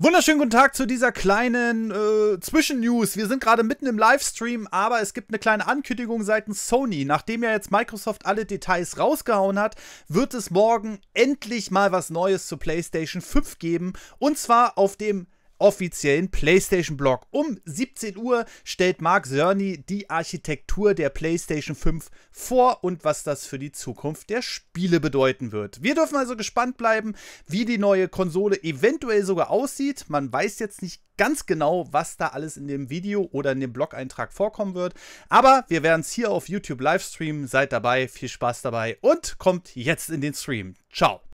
Wunderschönen guten Tag zu dieser kleinen äh, Zwischennews. Wir sind gerade mitten im Livestream, aber es gibt eine kleine Ankündigung seitens Sony. Nachdem ja jetzt Microsoft alle Details rausgehauen hat, wird es morgen endlich mal was Neues zu PlayStation 5 geben. Und zwar auf dem offiziellen PlayStation-Blog. Um 17 Uhr stellt Mark Cerny die Architektur der PlayStation 5 vor und was das für die Zukunft der Spiele bedeuten wird. Wir dürfen also gespannt bleiben, wie die neue Konsole eventuell sogar aussieht. Man weiß jetzt nicht ganz genau, was da alles in dem Video oder in dem Blog-Eintrag vorkommen wird. Aber wir werden es hier auf YouTube Livestream. Seid dabei, viel Spaß dabei und kommt jetzt in den Stream. Ciao!